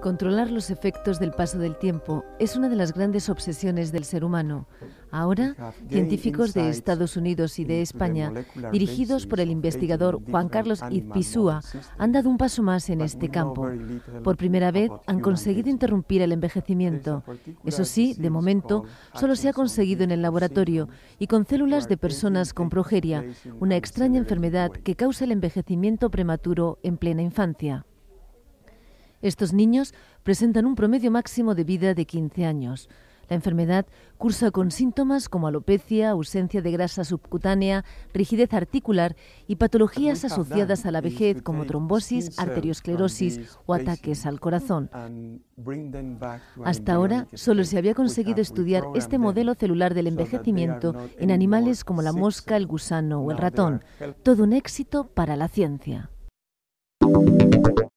Controlar los efectos del paso del tiempo es una de las grandes obsesiones del ser humano. Ahora, científicos de Estados Unidos y de España, dirigidos por el investigador Juan Carlos Izpisúa, han dado un paso más en este campo. Por primera vez han conseguido interrumpir el envejecimiento. Eso sí, de momento, solo se ha conseguido en el laboratorio y con células de personas con progeria, una extraña enfermedad que causa el envejecimiento prematuro en plena infancia. Estos niños presentan un promedio máximo de vida de 15 años. La enfermedad cursa con síntomas como alopecia, ausencia de grasa subcutánea, rigidez articular y patologías asociadas a la vejez este como trombosis, arteriosclerosis o ataques al corazón. Hasta ahora solo se había conseguido estudiar este modelo celular del envejecimiento en animales como la mosca, el gusano o el ratón. Todo un éxito para la ciencia.